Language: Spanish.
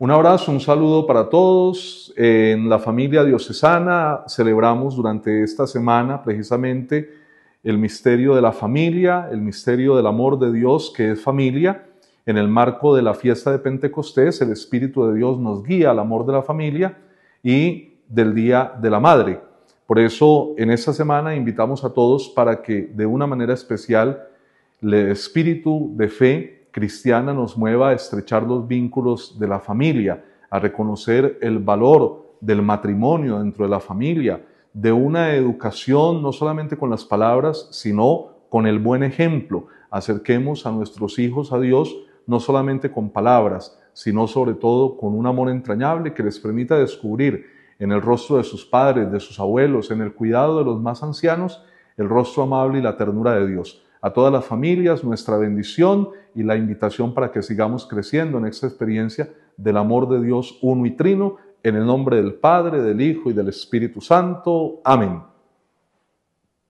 Un abrazo, un saludo para todos. En la familia diocesana celebramos durante esta semana precisamente el misterio de la familia, el misterio del amor de Dios que es familia. En el marco de la fiesta de Pentecostés, el Espíritu de Dios nos guía al amor de la familia y del Día de la Madre. Por eso, en esta semana invitamos a todos para que de una manera especial el espíritu de fe cristiana nos mueva a estrechar los vínculos de la familia, a reconocer el valor del matrimonio dentro de la familia, de una educación no solamente con las palabras, sino con el buen ejemplo. Acerquemos a nuestros hijos a Dios no solamente con palabras, sino sobre todo con un amor entrañable que les permita descubrir en el rostro de sus padres, de sus abuelos, en el cuidado de los más ancianos, el rostro amable y la ternura de Dios a todas las familias nuestra bendición y la invitación para que sigamos creciendo en esta experiencia del amor de Dios uno y trino, en el nombre del Padre, del Hijo y del Espíritu Santo. Amén.